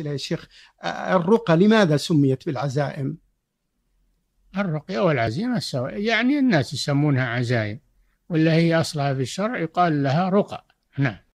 لها يا شيخ الرقى لماذا سميت بالعزائم؟ الرقية والعزيمة سواء يعني الناس يسمونها عزايم ولا هي أصلها في الشرع يقال لها رقى نعم